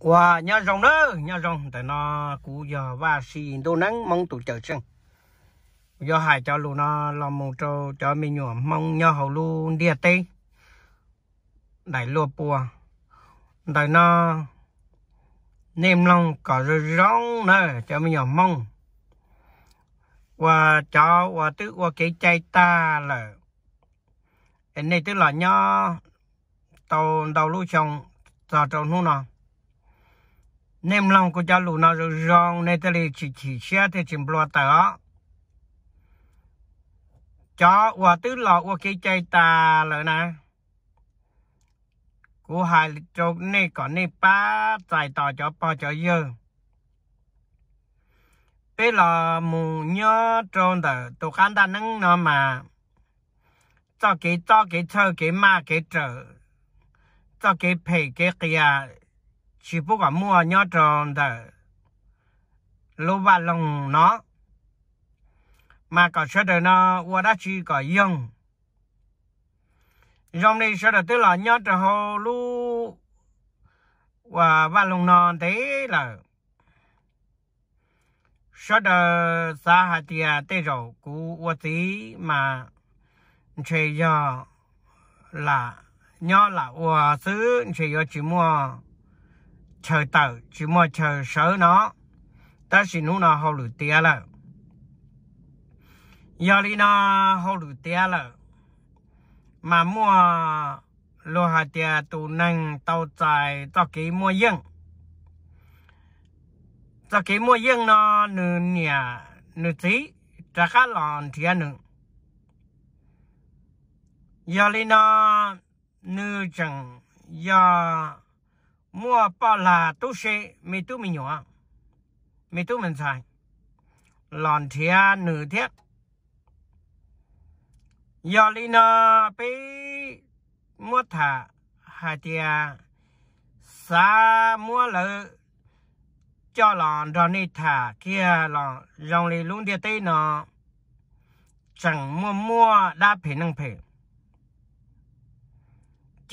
và nhà rồng đó nhà rồng tại nó cú giờ và xì đô nắng mong tụ chờ sang do hải cho luôn nó làm một trâu cho mình nhỏ mong nhờ hậu luôn địa tây đại lúa bùa tại nó nêm lòng có rồi rong nè cho mình nhỏ mong và cho và tự và cái chạy ta là anh này tức là nhớ tàu tàu lúa chồng giờ trồng luôn nào nem lòng của cha lù nó rồi rong nên ta đi chỉ chỉ xe thì chỉ lo tớ cho và tứ lọ và cái chạy tà rồi nè của hai chỗ này còn này ba tài tỏ cho ba cho dơ bây là mù nhớ trôn tờ tôi khán ta nâng nó mà cho cái cho cái thơ cái ma cái trở cho cái phê cái kia chỉ bố quả mua nhỏ tròn thở lô ba lòng nó mà có sơ đời nó qua đã chỉ có dông dòng này sơ đời tức là nhỏ tròn hồ lu và ba lòng nó thế là sơ đời xa hạt tiền tê rổ cú qua tí mà chơi giờ là nhỏ là qua xứ chơi giờ chỉ mua chờ tự chỉ mà chờ sợ nó ta chỉ nu nó hậu lửa tia là giờ đi nó hậu lửa tia là mà mua lô hạt tia tụ năng tàu chạy tàu ký mua yên tàu ký mua yên nó nửa nhà nửa trí trả khá lòn thì ăn được giờ đi nó nửa chẳng giờ mua bao là tu sĩ mi tu mi nhỏ mi tu mình xài lòn thia nữ thiết giờ li nó bị mua thả hai tia xa mua lỡ cho lòn rồi đi thả kia lòn dòng li luôn tia tây nó chẳng mua mua đa phê năng phê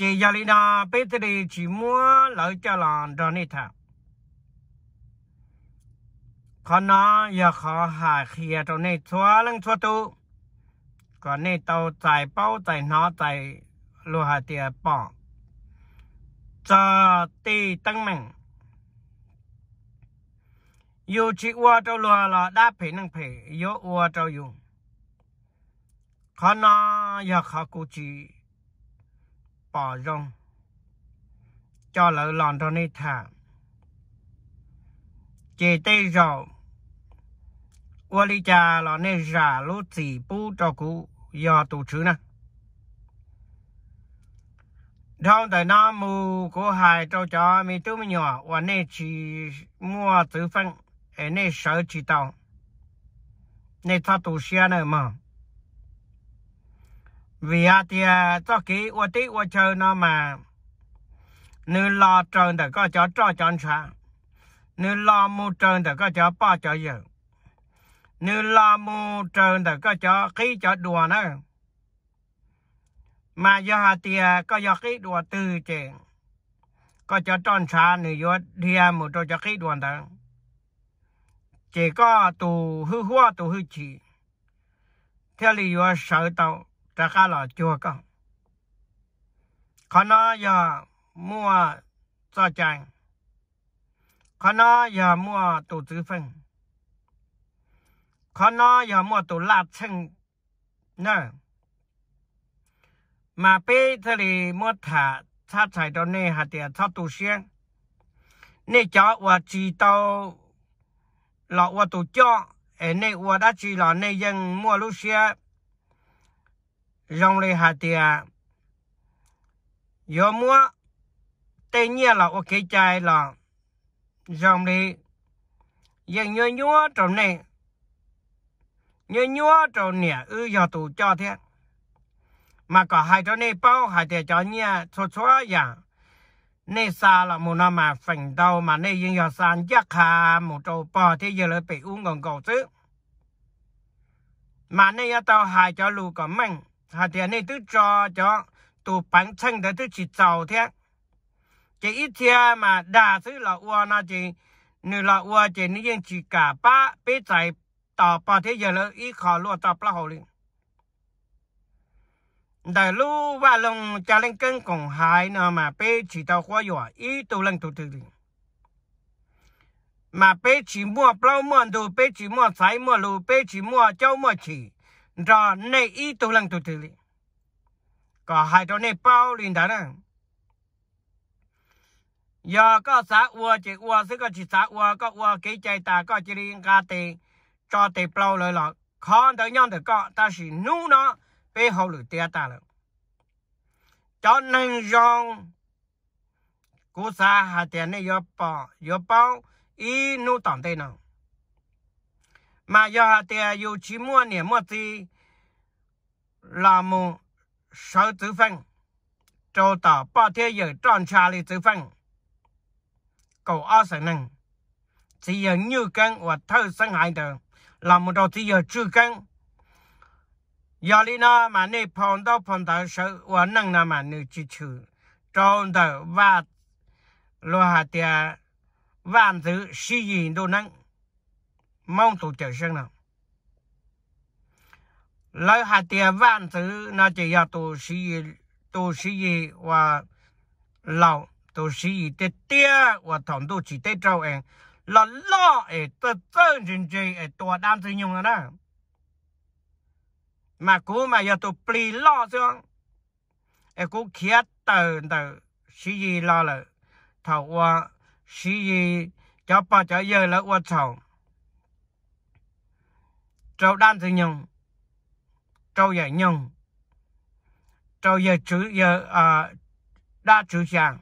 จียาลีนาเปตรีจิมัวลอยจะลานดอนิทาขณะอยากขอหาเคียตรงนี้ชัวลังชัวตุก่อนในตัวใจเป้าใจน้อใจลูกหาเตียปองจะตีตั้งมังอยู่ชิวเจ้าลัวละได้เพนังเพยโยวเจ้าอยู่ขนะอยากขอกูจี bỏ rong cho lỡ lòn cho nên thả chỉ tê rọ ua lý cha lọ nên giả lô chỉ bú cho cụ do tổ chức nè trong thời nam mù của hai cho cho mi tu mi nhỏ và nên chỉ mua tử phân nên sợ chỉ tàu nên ta tù xe này mà vì à thì cho kỹ ô tí ô chơi nó mà nếu lo trơn thì có cho cho cho xa nếu lo mu trơn thì có cho ba cho giờ nếu lo mu trơn thì có cho khí cho đùa nữa mà do hà thì à, có do khí đùa từ chuyện có cho tròn xa nếu do thì à một trò cho khí đùa đó chỉ có tù hư hoa tù hư chỉ theo lý do sợ tàu รา้าหล่อจัวก็ขอนอย่ามั่วซอจังขอนอย่ามัวตูซื้อฟังขอนอย่ามัวตูลาดเชิงเนอะมาปีทะเลมัวถาชาติไทยตอนนี้หาเตียชอบตูเชียงนี่จอว่าจีโตหลอกว่าตูจ้อเอ็นี่ว่าได้จีหลอกนี่ยังมัวลูเชีย rong lê hà tia gió à. mua tây nhia là ok chai là rong lê dân nhớ nhúa trong này nhớ nhúa trong nè ư giờ tù cho thế mà có hai chỗ này bao hai tia cho nhia số số dạng nê xa là một năm mà phình đầu mà nê dân giờ san chắc hà một trâu bò thì giờ lại bị uống còn cầu chứ mà nê tao hai chỗ lù có mình hà tiền này tôi cho cho tụ bánh chanh đó tôi chỉ giàu thế chỉ ít thế mà đa số là ua na chỉ nửa là ua chỉ nữ dân chỉ cả ba bé trái tỏ ba thế giờ là ít khó luôn tỏ ba hồ liền đại lu và lòng cha lên cân còn hai nữa mà bé chỉ tao khoa giỏi ít tụ lần tụ tự liền mà bé chỉ mua bao mua đồ bé chỉ mua trái mua lù bé chỉ mua cháu mua chỉ ra nay ít tu lăng tu tư có hai đó nè bao liền đã nè giờ có xã ua chỉ ua xứ có chỉ xã ua có ua kỹ chạy ta có chỉ liên ca tê cho tê bao lời lọ khó tới nhau được có ta chỉ nu nó bê hậu lửa tia ta lận, cho nên rong cú xa hà tiền này yo bao yo bao ít nu tổng tê nào mà do tia yêu chỉ mua niệm mua gì là một sáu tử phân cho tỏ bỏ thế giới tròn trà lý tử phân cầu ở sở năng chỉ giờ như cân và thơ sinh hại được là một đầu thì giờ chưa cân giờ lý nó mà nè phòng đó phòng đó sợ và năng là mà nữ chỉ trừ tròn tờ và lo hạt tia vạn thứ suy gì đâu năng mong tụ trở sang nào lấy hạt tiền vạn thứ nó chỉ là tổ sĩ gì tổ sĩ gì và lão tổ sĩ gì tết tia và thằng tổ chỉ tết trâu em là lo ở tự tân trình trị ở tổ đam thứ nhung đó mà cú mà giờ tổ pli lo xuống ở cú kia từ từ sĩ gì lo là thầu và sĩ gì cho bà cho giờ là và thầu trâu đan thì nhung trâu giải nhung trâu giờ chữ giờ à đã chữ chàng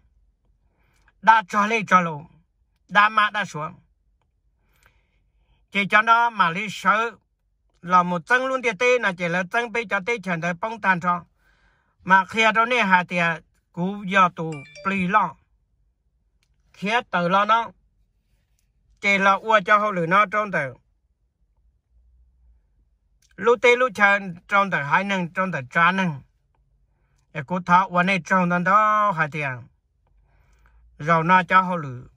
đã cho lấy cho lụ đã mã đã xuống chỉ cho nó mà lý sợ là một chân luôn tiệt tê là chỉ là chân bị cho tê chẳng tới bông tàn cho mà khi đó nè hà thì cú giờ tù plì lo khi từ lo nó chỉ là ua cho hậu lửa nó trong từ lúc tê lúc chân trong thời hai năng trong thời à? cha năng thọ cô thọ วัน này trong đó đó hai tiền rồi na cho họ lử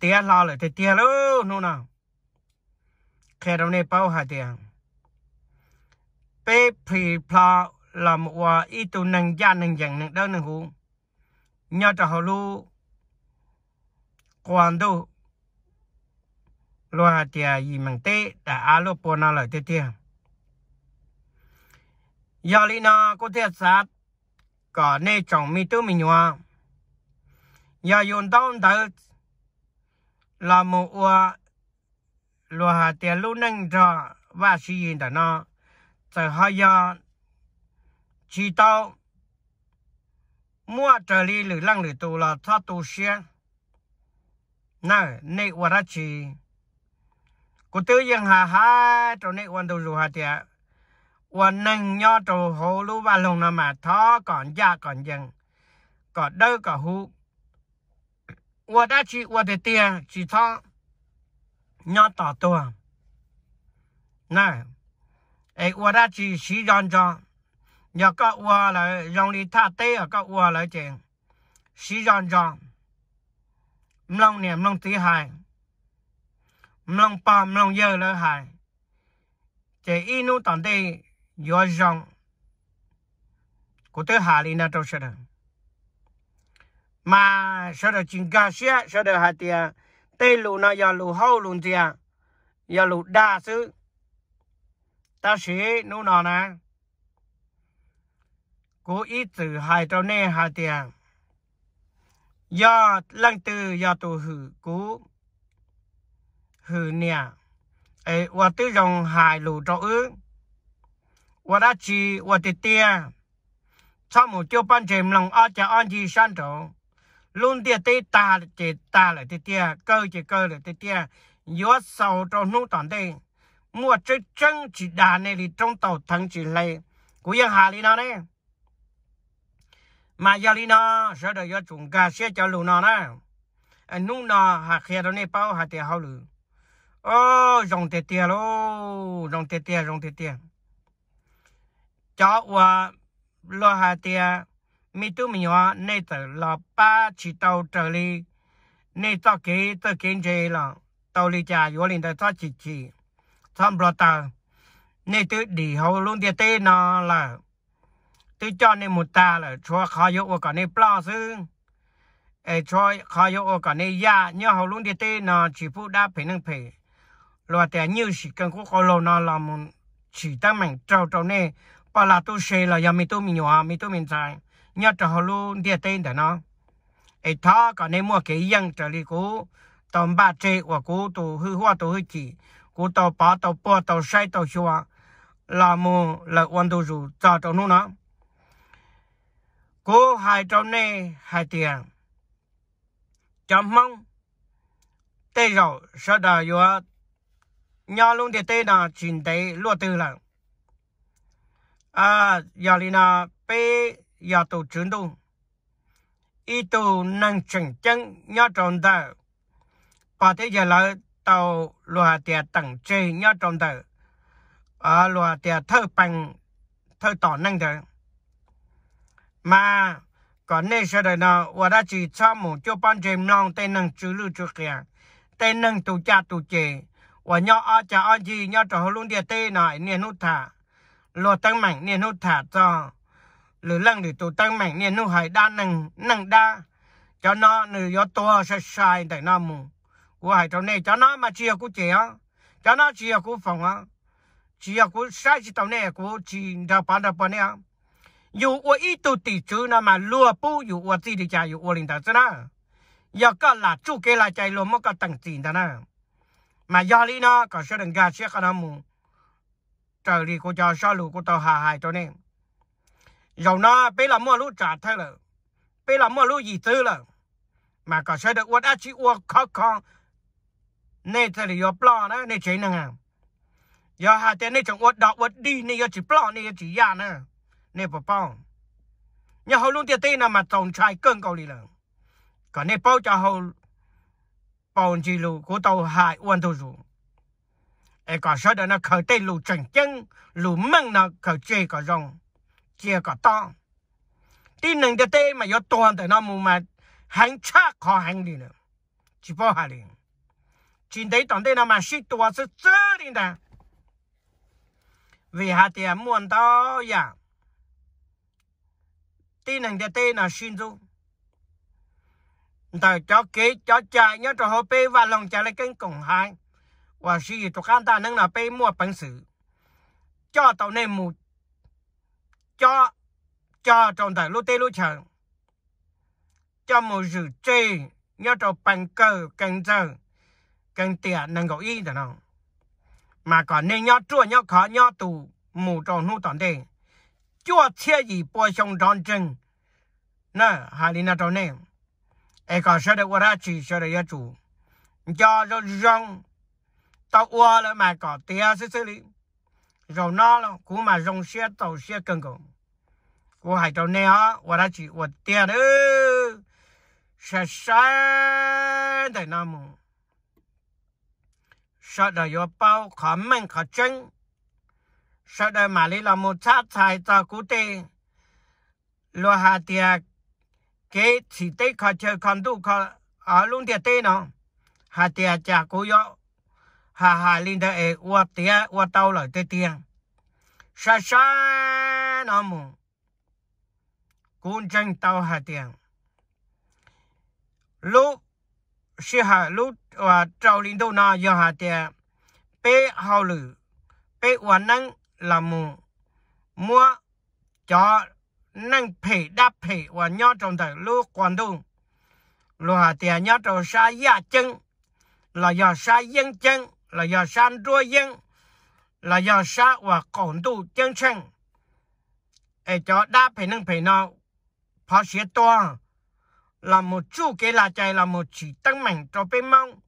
tiền lo lại thì tiền luôn nô nào khi đó này bao hai tiền à? bê phi pha làm qua ít tu năng gia năng dạng năng đơn năng hú nhớ cho họ lu quan đâu loa tia y mang tê đã alo po na lại tê tia giờ lý nó có thể sát có nê chồng mi tư mi hoa giờ yun tông tớ là một ua loa hà tia lưu nâng cho và sĩ yên tớ nó tớ hai giờ chỉ tao mua trở lý lử lăng lử tù là thoát tù xe nào nê ua ra chỉ กูตื้อยังหาหาตรงนี้วันดูรูหาเตียวันหนึ่งย่อตัวหูรู้ว่าลงนมาท้อก่อนยาก่อนยังก่อนเด้อก่อนหูวัดอาชีวัดเตียชีท้อย่อต่อตัวน่ะไอ้วัดอาชีชีจอนจอนอย่าก็วัวเลยยองลีท่าเตี้ยก็วัวเลยเจงชีจอนจอนมลงเนี่ยมลงตีหาย mlong pa mlong yơ lơ hài chế y nu tòn tê yo rong của tớ hà lì na trâu sơ đờ mà sơ đờ chinh ca xia sơ đờ hà tìa tê lù na yà lù hâu lùn tìa yà lù đa sư ta sĩ nu nọ nè của ý tử hai trâu nê hà tìa do lăng từ do tù hử cố hư nè ấy và tư dòng hài lù cho ư và đã chỉ và tê tê sau một tiêu ban chèm lòng ở chả ăn gì san trổ luôn tê tê ta tê ta lại tê tê cơ chỉ cơ lại tê tê gió sầu cho nút toàn đây mua chơi chân chỉ đà này thì trong tàu thằng chỉ lê, của dân hà lý nó đấy mà giờ lý nó sẽ đợi cho chúng ta sẽ cho lù nó nè nung nó hà khe đó này bao hà tè hao lử ô ờ, dòng tê tê lô dòng tê tê dòng tê tê cháu và lo hà tê mi tu mi hoa nay tờ là ba chỉ tàu trở đi nay tao kế tao kiến chế là tàu đi trà vô lên tao chỉ chỉ xong rồi tờ nay tự đi hậu luôn tê tê nó là tự cho nên một ta là cho khó yếu và còn nên bao xương ai cho khó yếu và còn nên ya nhớ hậu luôn tê tê nó chỉ phụ đáp phải năng phải lo tè nhiều chỉ cần có có lâu nó là một chỉ ta mình trâu trâu nè bà là tôi xe là nhà mình tôi mình nhỏ mình tôi mình xài nhà trâu họ luôn địa tên để nó ấy thọ còn nên mua cái dân trở đi cố tôm ba tre và cố tổ hư hoa tổ hư chỉ cố tổ ba tổ bò tổ sai tổ xua là một là quan tổ rủ cho trâu nó nó cố hai trâu nè hai tiền chăm mong tê rồi sau đó yo nhà luôn thì tê là chuyển tế lúa tư là à giờ đi là bê giờ tổ chuyển tu ít tu năng chuyển chân nhà tròn tờ và thế giờ là tàu lúa địa tặng chê nhà tròn tờ à lúa địa thơ bằng thơ tỏ năng tờ mà còn nên sau đây nó và đã chỉ cho một chỗ ban chìm non tên năng chú lưu trước kia tên năng tù cha tù chè ว่าย่ออาจะอาจีย่อจะฮลุนเดียเต้หน่อยเนียนุถาโลตั้งแม่งเนียนุถาจอหรือเรื่องหรือตัวตั้งแม่งเนียนุหายด้านหนึ่งหนึ่งด้า cho nó หรือยอตัวใส่ใส่แต่น้ามูว่าให้ตรงนี้ cho nó มาเชียร์กูเจีย cho nó เชียร์กูฟังอ่ะเชียร์กูใส่ตรงนี้กูจีนดาปานดาปานเนี่ยอยู่อวอีตุติจูนะมาลัวปูอยู่อวจีดีใจอยู่อวลินตาซะนะยาก็หลาจูเกลาใจลมมันก็ตั้งจีนตานะ mà do lý nó có sẽ đừng ra xét ở đó mù trời đi cô cho sao lù cô tàu hà hài cho nên dầu nó bây là mua lũ trả thay là bây là mua lũ gì thứ là mà có sẽ được uất ác chỉ uất khó khăn nên thì là lo đó nên chế năng à giờ hà thế nên chẳng uất đọc uất đi nên giờ chỉ lo nên chỉ ya nữa nên bỏ bao nhà hầu luôn tiền tiền là mà tổng trai cơn cầu đi là còn nên bao cho hầu bọn chỉ lù của tàu hại quan tàu rù, ai cả sao đó nó khởi tê lù trần chân lù măng nó khởi chê cả rồng chia cả to tin nâng tê tê mà do toàn tờ nó mù mà hành chắc khó hành đi nữa chỉ bỏ hà liền chỉ đấy tổng tê nó mà xí tua sẽ chớ đi nè vì hà tiền muôn đó ya tin nâng tê tê nó xin dụng ta cho kế cho chạy nhớ cho họ bê và lòng chạy lại kênh cổng hai và gì cho khán ta nâng là bê mua bằng sự cho tàu này mù cho cho trong đại lô tê lô chẳng cho một rử chê nhớ cho bằng cờ càng giờ càng tiền nâng gạo ý đó nào mà còn nên nhớ chua nhớ khó nhớ tù mù trong nút toàn đề cho chia gì bôi xong tròn chừng nè hà lý nà trong này ai cả sẽ được ra chỉ sẽ được chủ cho cho rong tao qua là mà có tia sẽ xử lý rồi nó là cũng mà rong xe tàu xe cần cầu của hải tàu này á và ra chỉ và tia nữa sẽ sáng đại nam sợ đời yo bao khó mạnh khó chân sợ đời mà lý là một sát tài tàu cụ tê lo hà tiệc cái chỉ tê khá chờ khăn đủ khá à luôn tiệt tê nó hà tiệt chả cố yo hà hà linh đã ế ua tiệt ua tàu lại tê tiền sa sa nó mù quân chân tàu hà tiền lúc sĩ hà lúc và trâu linh đô nó do hà tiệt bê hậu lử bê hoàn năng là mù mua cho năng phê đáp phê và nhó trong thời lúa quan đông lúa thì nhó trong sa ya chân là do sa dân chân là do san rua dân là do sa và cổn tu chân chân ai cho đáp phê năng phê nào phá xế to là một chú kế là chạy là một chỉ tăng mạnh cho bên mong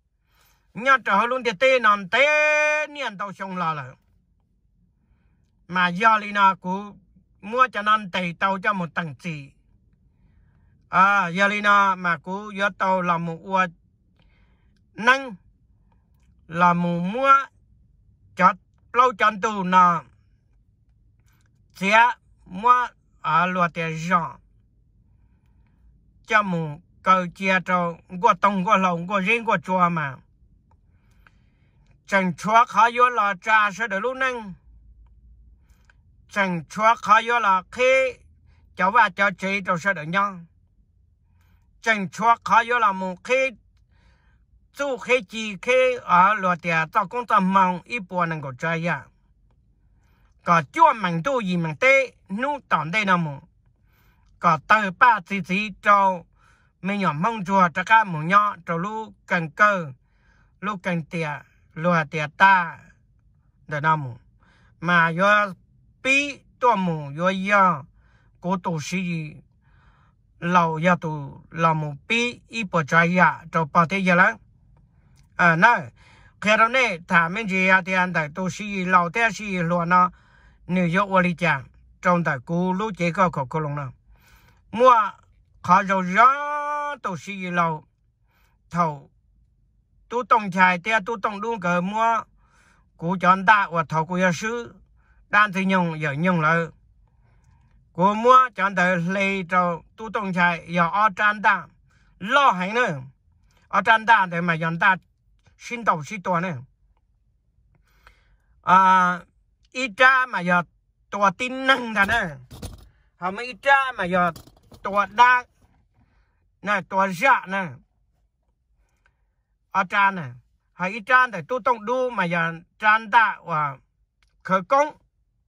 nhó trong luôn thì tê nằm tê niên tàu sông là lợ mà do lý nào cũng mua cho nên tẩy tàu cho một tầng chỉ à giờ yalina mà cú yo tàu là một ua nâng là một mua cho lâu chân tù nà chia mua ở luật tiền rõ cho một câu chia cho của tông của lồng của riêng của chùa mà chẳng chúa khó vô là trà sẽ được lúc năng 确策开了，开就发点钱就是的正确策开了，可以做黑机开二六的找工作，忙一波能够就业。个知名都知名度、弄导力呢？么？个打扮自己，照没有梦足这个模样，走路更高，路更窄，落还窄大，对呢么？嘛要。bị tua mù yo ya cô tổ sĩ lâu ya tu là một bị ít bỏ trái ya cho bỏ thế ya lắm à nè khi đó nè thả mình gì ya thì anh đại tổ sĩ lâu thế sĩ luôn nó nếu yo ở đi chàng trong đại cô lúc chế có khó khăn lắm mua khó rồi ya tổ sĩ lâu thầu tu tông chài tia tu tông luôn cờ mua cú chọn đại và thầu cú ya sư tan thì nhung giờ nhung lợ của mua chọn từ lấy cho tu tông chạy giờ ở tràn ta lo hay nữa ở tràn ta để mà dọn ta xin đầu xin tua nữa à ít ra mà giờ tua tin năng thật nữa họ mới ít ra mà giờ tua đa này tua giả này ở tràn này họ ít ra để tu tông đu mà giờ tràn ta và khởi công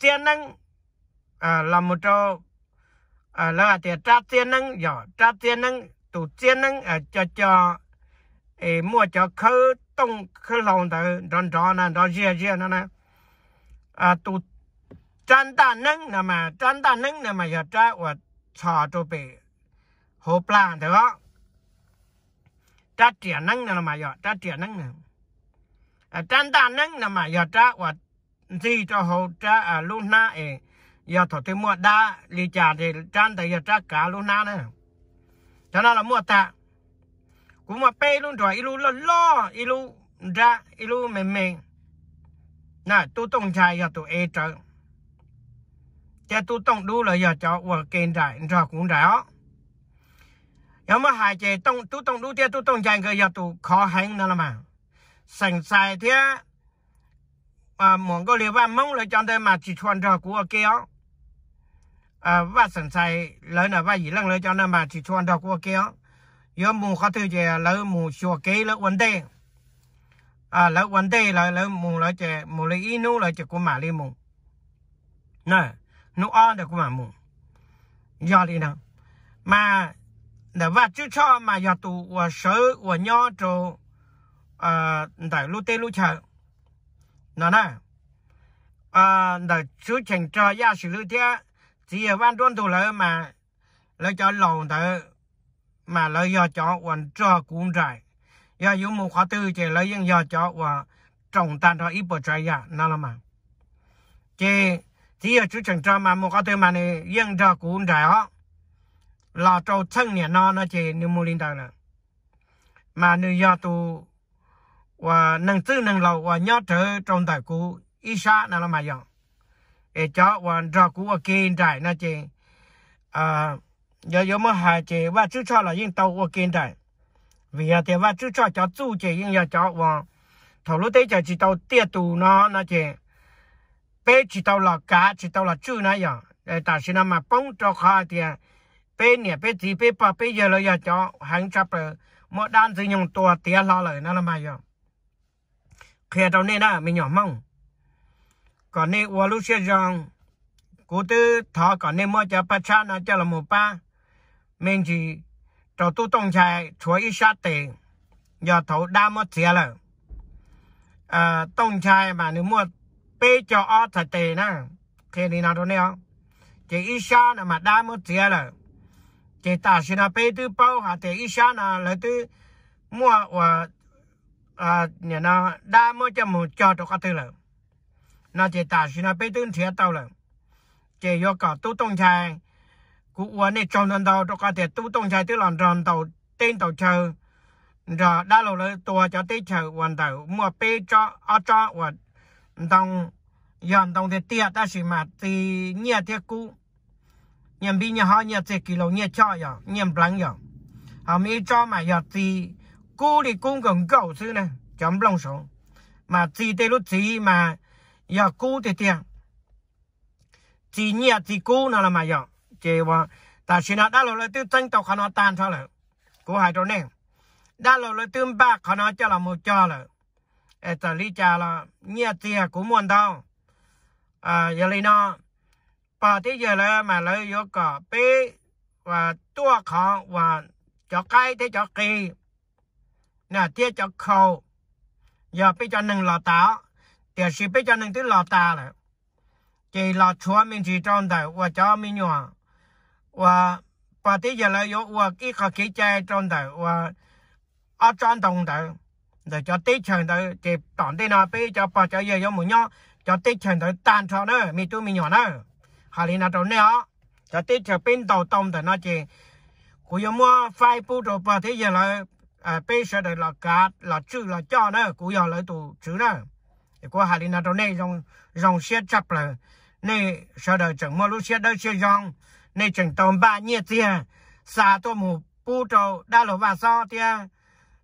tiền năng à là một chỗ à là để trả tiền năng giờ trả tiền năng tụ tiền năng à cho cho ê mua cho khứ tông khứ lòng từ đòn trò nè đòn dìa dìa nó nè à tụ trăn ta năng nè mà trăn ta năng nè mà giờ trả và trò cho bị hồ plan được không trả tiền năng nè mà giờ trả tiền năng nè à, trăn ta năng nè mà giờ trả và gì cho hậu trả à lúc na ấy giờ thọ tôi mua đá lì trả thì trang tại giờ trả cả lúc na nữa cho nên là mua tạ cũng mà pe luôn rồi ilu lo lo ilu ra ilu mềm mềm nè tôi tông chạy giờ tôi e trợ cha tôi tông đu là giờ cho vợ kênh trại rồi cũng rõ nếu mà hai chị tông tôi tông đu cha tôi tông chạy giờ tôi khó hành nữa là mà sành sai thế à muốn cái liệu ba mong là chọn đây mà chỉ chọn trò của kia à và sẵn xài lớn là và gì lần lỡ cho nên mà chỉ chọn trò của kia do mù khó thứ gì là mù xua kế là vấn đề à là vấn đề là lỡ mù lỡ chè mù lỡ inu là chè của mà li mù nè nó o được của mà mù do đi nào mà để và chứ cho mà giờ tụ và sớ và nho trồ à tại lúc tê lúc chờ nó nè à đợt chú trình cho gia sử lưu thế chỉ văn tuân thủ lợi mà lợi cho lòng tự mà lợi do cho quần cho cũng trải do dùng một khóa tư chỉ lợi dân do cho và trồng tan cho ít bộ trái ra nó là mà chỉ chỉ chú trình cho mà một khóa tư mà này dân cho cũng trải đó là trâu chân nhà nó nó chỉ nếu mua linh đời là mà nếu do tu và năng tư năng lầu và nhớ trở trong tài cụ ý xa nào là mà dọn để cho và ra cụ và kiên trải na chị à giờ giờ mới hai chị và chú cho là yên tàu và kiên trải vì à thì và chú cho cho chú chị yên giờ cho và thầu lúc đấy cho chị tàu tiệt tù nó na chị bé chị tàu là cá chỉ tàu là chú na dọn để ta xin mà bông cho khó thì bé nè bé tí bé bà bé giờ là giờ cho hàng trăm rồi một đan sử dụng tua tiệt lo lại nó là mà dọn khe tao nè đó mình nhỏ mong còn nè ua lúc xe rằng cô tư thọ còn nè mơ cho bà cha nó cho là một ba mình chỉ cho tu tông chạy chuối ít sát tiền giờ thấu đa mất xe là à, tông chạy mà nếu mua bê cho ở thật tệ nè khe này nào đó nè chỉ ít sát mà đa mất xe là chỉ ta xin là bê tư bao hà thì ít sát là lấy tư mua và à nhà nó đã mới cho một cho được cái thứ là nó chỉ tả xin nó biết tương thiệt tao là chỉ do cả tu tông trai của uốn này trong lần đầu cho cái thứ tu tông trai tức là lần đầu tên đầu chờ rồi đã lâu rồi tôi cho tới chờ hoàn đầu mua bê cho ở cho và đồng dọn đồng thì tiệt ta chỉ mà thì nhẹ thiệt cũ nhầm bi nhà họ nhẹ chỉ kilo nhẹ cho rồi, nhận lắng rồi, hàm ý cho mà giờ thì cô thì cũng gần cậu chứ này chấm lòng sống mà chỉ tê lúc chỉ mà giờ cô thì tiền chỉ nhẹ chỉ cô nào là mà giờ chỉ và ta chỉ là đã lâu là tiêu tranh tàu khả nó tan cho là cô hai đó nè đã lâu là tiêu ba khả nó cho là một cho rồi, ở ta lý cha là nhẹ chỉ cũng muốn đâu à giờ lấy nó bà thế giờ là mà lấy vô cả bê và tua khó và cho cái thế cho kỳ nè tia cho khâu giờ bây cho nâng lò táo tiền sĩ bây cho nâng tới lò tà là chỉ lò chúa mình chỉ trong đời và cho mình nhỏ và và tí giờ là yếu và cái khó khí chơi trong đời và ở trong đồng đời để cho tí trường đời chỉ tổng tí nào bây cho bà cho giờ yếu mũi nhỏ cho tí trường đời tan cho nữa mình tôi mình nhỏ nữa hà lý nào trong nữa cho tí trường bên đầu tông đời nó chỉ cũng mua phai bút rồi bà tí giờ là à bây giờ đây là cá là chữ là cho nữa cũng giờ lấy tụ chữ nữa thì có hai nào đó này dòng dòng xe chập là này sau đó chẳng mua lúc xe đó xe dòng này chẳng tồn ba nhiệt tiền xa tôi mù bu trâu đa lộ và so tiền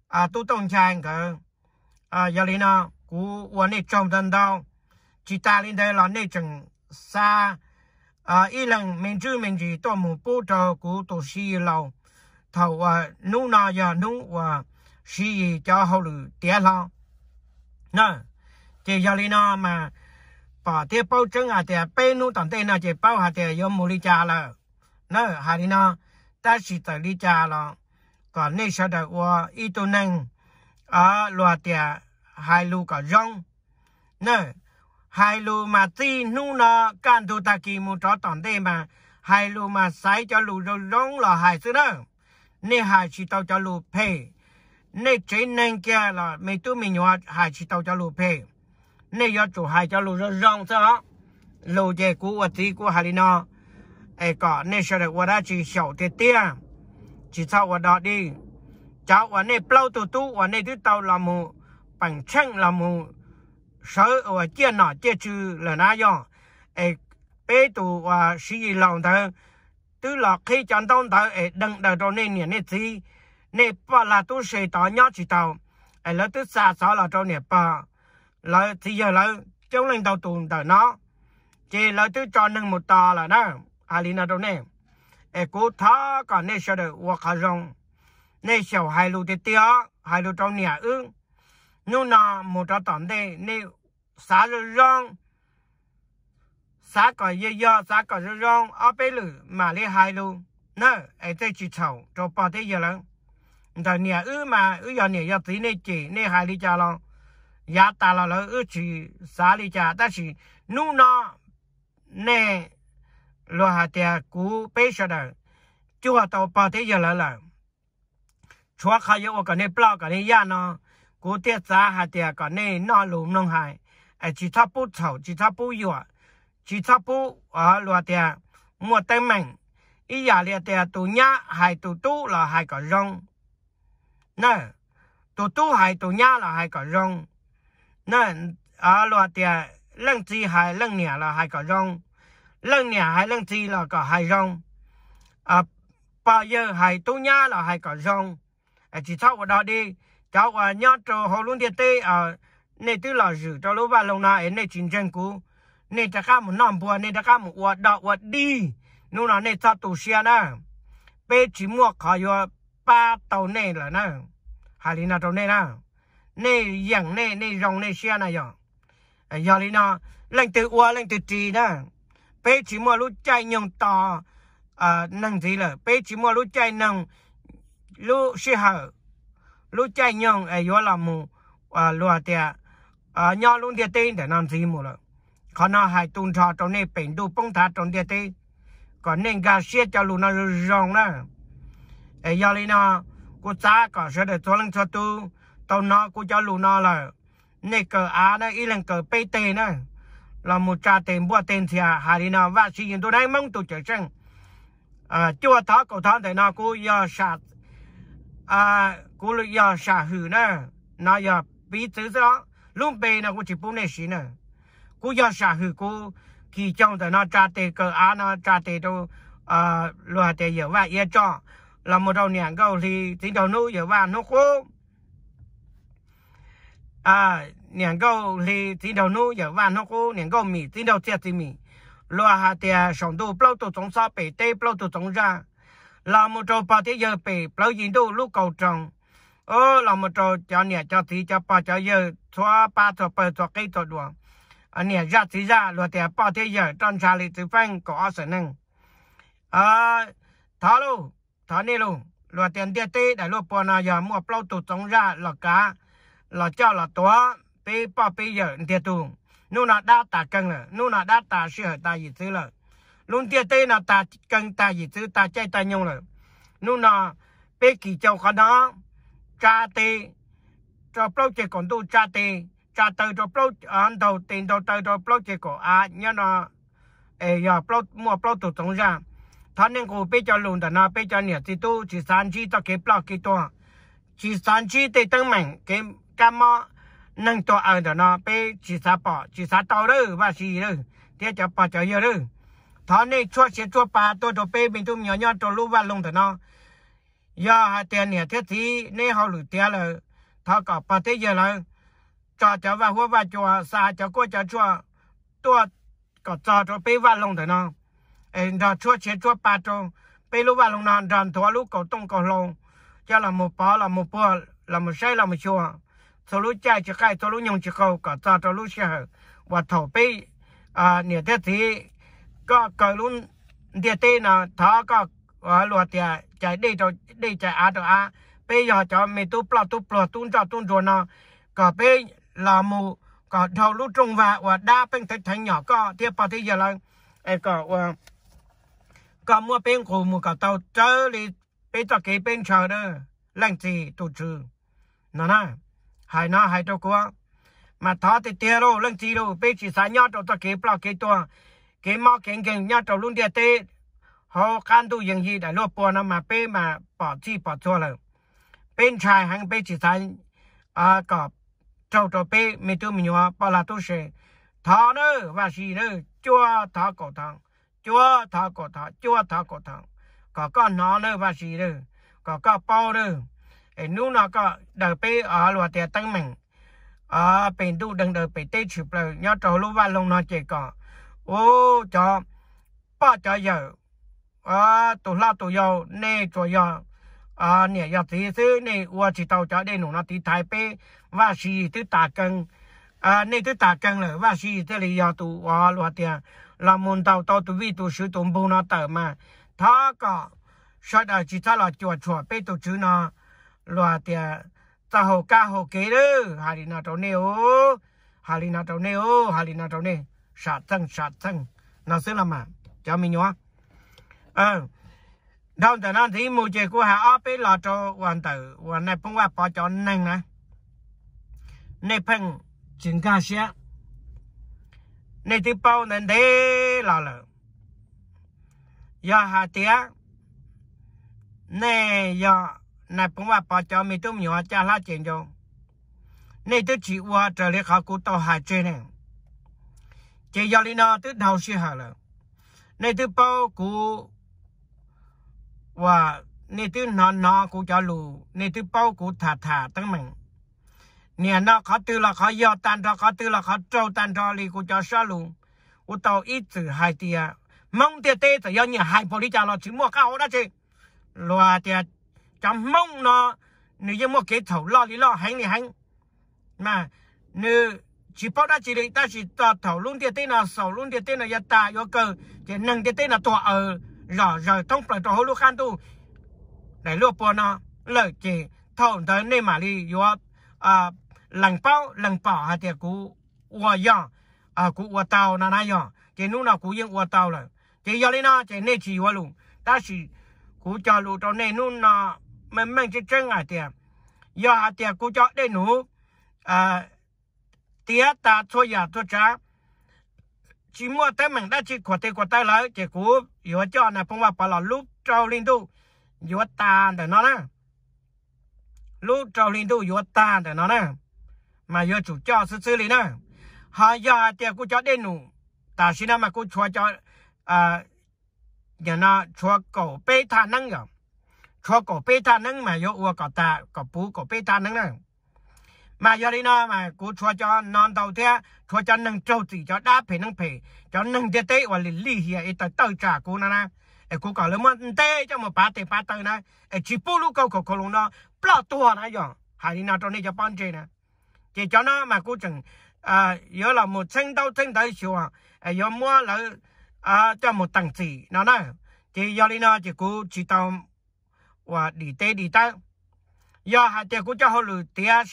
à tu tông chàng cơ à giờ lý nó à, cú uốn này trồng đơn đâu chỉ ta lên đây là này chẳng xa à ít lần mình chưa mình chỉ tôi mù bu trâu cú tổ si lâu thầu và nú na giờ nú và xì cho hậu lử tiếc lo nè chỉ giờ đi nó mà bỏ tiếc bao chân à tiếc bê nú tận tiếc nó chỉ bao hà tiếc yếm mù đi cha là nè hà đi nó ta chỉ tới đi cha là còn nay sau đó và ít tu năng ở loa tiếc hai lu cả rong nè hai lu mà ti nú nó can đồ ta kỳ mù cho tận tiếc mà hai lu mà sai cho lu rong là hai thứ đó nè hai chỉ tao cho lù phê nè chế nên kia là mấy tu mình nhua hai chỉ tao cho lù phê nè do chủ hai cho lù rất rong sao lù chè cú và tí cú hà đi nọ, ai có nè sợ được qua đó chỉ sầu tê tê chỉ sau qua đó đi cháu qua nè bao tu tu qua nè thứ tao làm mù bằng chân làm mù sợ qua e chia nọ chia chư là na do ai bé tu qua sĩ gì lòng thằng tức là khi chọn tông thợ ở đằng đầu rồi nên nè gì nè bà là tôi sẽ tỏ nhớ chỉ tàu ở lỡ tôi xa xó là cho nè bà lỡ thì giờ là chúng lên đầu tuần tờ nó chỉ là tôi cho nâng một tờ là đó alina đâu nè ở cố thá cả nè sao được hoặc là rong nè sao hai lũ tê tía hai lũ cho nhà ưng nô nào một trò tỏm đây nên sao rồi rong xã có ye yo xã có rong rong ở bên lử mà lấy hai lu nè ai chơi chỉ chầu cho bỏ thế giờ lắm rồi nhà ư mà ư giờ nhà giờ tí này chỉ này hai đi cha lo giá ta lo lỡ ư chỉ xã đi cha ta chỉ nu nó nè lo hạt tiền cú bây giờ đó chưa tàu bỏ thế giờ lỡ là chúa khai yêu cái này bao cái này ya nó cú tiết giá hạt tiền cái này nó lùm nông hại ai chỉ thắp bút chầu chỉ thắp bút yêu chỉ thắp bố à, ở lùa tè mua tên mình ý giả liệt tè tù nhá hay tù tu là hay cỏ rong nè tù tu hay tù nhá là hay cỏ rong nè ở à, lùa tè lăng chi hay lăng nhẹ là hay cỏ rong lăng nhẹ hay lăng chi là cỏ hay rong à bao giờ hay tu nhá là hay cỏ rong à, chỉ thắp vào đó đi cháu à nhá trò hồ luôn tiệt tê à này tư là rửa cho lũ ba lâu nay này chiến tranh cũ nè ta cam một năm bùa nè ta cam một uột đọ uột đi nô nó nè ta tù xe nè bê chỉ mua khai yo ba tàu nè là nè hà lý nà tàu nè nè nè dặn nè nè rong nè xe nè yo yo lý nà lệnh từ uột lệnh từ trì nè bê chỉ mua lúc chạy nhông to à năng gì là bê chỉ mua lúc chạy năng lúc xe hở lúc chạy nhông à yo làm mù à lùa tiệt à nhau luôn tiệt tên để làm gì mù rồi khó nó hai tuần trò trong này bệnh đủ bông thả trong địa tê còn nên gà xe cho lù nó rong đó ở giờ lên nó cô cha có sẽ để cho lăng cho tu tàu nó cô cho lù nó là nên cờ á nó y lần cờ bê tê nữa là một cha tiền bua tiền thì à, hà đi nó và xin tôi đang mong tôi trở chân, à chưa thọ cầu thọ thì nó cô giờ sạt à cô giờ sạt hử nữa nó giờ bị tử đó luôn bê nó cô chỉ bốn này xí nữa cú do xã hội cú kỳ trong đó nó trả tiền cơ á nó trả tiền đâu à loa tiền giờ và yên cho là một đầu nhàng câu thì tính đầu nuôi giờ và nó khô à nhàng câu thì tính đầu nuôi giờ và nó khô nhàng câu mì tính đầu tiệt thì mì loa hạt tiền sống tu bao tu chống sao bể tê bao tu chống ra là một trò bà thế giờ bể bao nhiêu đâu lúc cầu trồng ơ là một trò cho nhẹ cho tí cho bà cho giờ thua ba thua bờ thua cây thua đuồng anh nè ra thì ra lo tiền bỏ thế giờ trong xa lì từ phân có sở năng à tháo luôn tháo nê luôn lo tiền tiền tê đại lo bò nào giờ mua bao tụ trong ra lo cá lo cho lo tua pe bỏ pe giờ tiền tụ nu nà đa tà cân là nu là đa tà sửa tà gì thứ là luôn tiền tê nà tà cân tà gì thứ tà chạy tà nhung là nu nà pe kỳ châu khó đó cha tê cho bao chế còn tu cha tê cha từ cho pro à, anh đầu tiền đầu từ cho pro chỉ có à nhớ nó ấy giờ pro mua pro tụ tổng ra thằng nên cô bây giờ luôn đó nó bây giờ nhiều thì tu chỉ sáng chỉ tao kiếm pro cái to chỉ sáng chỉ để tăng mạnh cái cái mà năng to ở đó nó bây chỉ sáng bỏ chỉ sáng tàu đó và gì đó thì cho bỏ cho nhiều đó thằng này chua xí chua ba tôi cho bây mình tu nhỏ nhỏ cho lúc và luôn đó nó giờ hai tiền nhiều thế thì nên họ lựa tiền rồi thằng cả ba thế rồi cho cho và hoa và chùa xa cho cô cho chùa tua có cho cho bê và lông thế nó em đó chùa chế chùa ba cho bê lúc và lông nó đàn thua lúc cầu tông cầu lông cho là một bó là một bó là một xe là một chùa số lúc chạy chỉ khai số lúc nhung chỉ cầu có cho cho lúc xe và thổ bê à nhiều thế thì có cầu lúc địa tê nó thọ có ở luật thì chạy đi cho đi chạy á cho á bây giờ cho mình tu plot tu plot tu cho tu rồi nó có bây là mù có đầu lúc trung và và đa bên thạch thành nhỏ có tiếp vào thì giờ là em có có mua bên của mua có tàu trở đi bên cho cái bên chờ đó lành gì tổ chức, nó nè hai nó hai đâu quá mà thọ thì tiền đâu lành gì đâu bên chỉ sáng nhau đâu cho bao cái tua cái mò kiện kiện nhau đâu luôn địa tê họ can tu những gì đại lốp bò nó mà bên mà bỏ chi bỏ cho rồi bên trai hàng bên chỉ sáng à có 找这边没多米远，把那都是他呢，还是呢，就阿塔果汤，就阿塔果汤，就阿塔果汤。哥哥拿呢，还是呢，哥哥包呢，哎，努那个那边阿罗铁灯明啊，拼多多的边得吃不了，要走路翻龙那去个，我就八加油，啊，多辣多油，你做油，啊，你要试试，你我只到家里弄那点台北。và sĩ tư tà cân à nê tư tà cân là và sĩ tư lý do tu và lo tiền là muốn tàu tàu tu vi tu sử tụng bù nó tờ mà thọ có sợ đời chỉ ta là chùa chùa bê tu chữ nó lo tiền ta hồ ca hồ kế đó hà đi nào trâu nê ô hà đi nào trâu nê ô hà đi nào trâu nê sát thân sát thân nó sẽ làm mà cho mình nhớ ờ đâu แต่นั่นที่มูเจกูหาอ้อไปรอโจวันเตอวันในพงว่าปอจอนนั่งนะในพังจินกาเสียในที่เป้านั่นเด้ลาเลยยาหาเตียในยาในปุ่มว่าปอจอมีตุ้มหยอจ้าลาเจียงจงในที่จีวัวจะเรียกเขากูต่อหายเจเนี่ยเจียลีนาที่ดาวเสียหาเลยในที่เป้ากูว่าในที่นอนนอกูจะรู้ในที่เป้ากูถาถาตั้งมั่ง nè nó khó tư là khó do tan đó khó tư là khó trâu tan đó li của cho xa luôn u tàu ít từ hai tia mong tia tê thì do nhà hai bồ đi chào là chỉ mua cao đó chứ loa tia chấm mong nó nếu như mua kế thầu lo thì lo hành thì hành mà nếu chỉ bao đã chỉ định ta chỉ tỏ thầu luôn tia tê là sầu luôn tia tê là gia ta do cơ chỉ nâng tia tê là tọa ở rõ rồi thông phải trò hồ lúc khan tu để lúa bò nó lợi chỉ thầu tới nơi mà đi do à lằng bao lằng bỏ à, hạt tiệt cú ua yong à cú ua tàu na na yong cái nu nào cú yên ua tàu rồi, cái giờ lên nó chỉ nè chỉ ua luôn ta chỉ cú cho lu cho nè nu nó mình mình chỉ chân hạt tiệt giờ hạt tiệt cú cho đây nu à tiệt à, ta cho giờ cho cha chỉ mua tới mình đã chỉ quạt tay quạt tay lại cái cú vừa cho này phong vào bảo là lúc trâu lên tu vừa ta để nó nè lúc trâu lên tu vừa ta để nó nè mà giờ chủ cho xử xử lý nè họ giờ tiền cô cho đến nụ ta xin mà cô cho cho à nhà nó cho cổ bê tha năng rồi cho cổ bê tha năng mà giờ uo cổ ta cổ bú cổ bê tha năng nè mà giờ đi nó mà cô cho cho non đầu thế cho cho nâng trâu chỉ cho đá phê nâng phê cho nâng tê tê và lì lì hiệp ít tới tới trả cô nè nè ai cô gọi là muốn tê cho một bà tê ba tê nè ai chỉ bù lúc câu cổ cổ luôn nó bỏ tua nè giờ hai đi nào trong này cho bán chơi nè chỉ cho nó mà cô chừng à giờ là một sinh đâu sinh tới chịu à giờ mua là à cho một tầng chỉ nó nè chỉ giờ đi nó chỉ cô chỉ tao và đi tê đi tao giờ hai tiền cô cho họ lừa tiền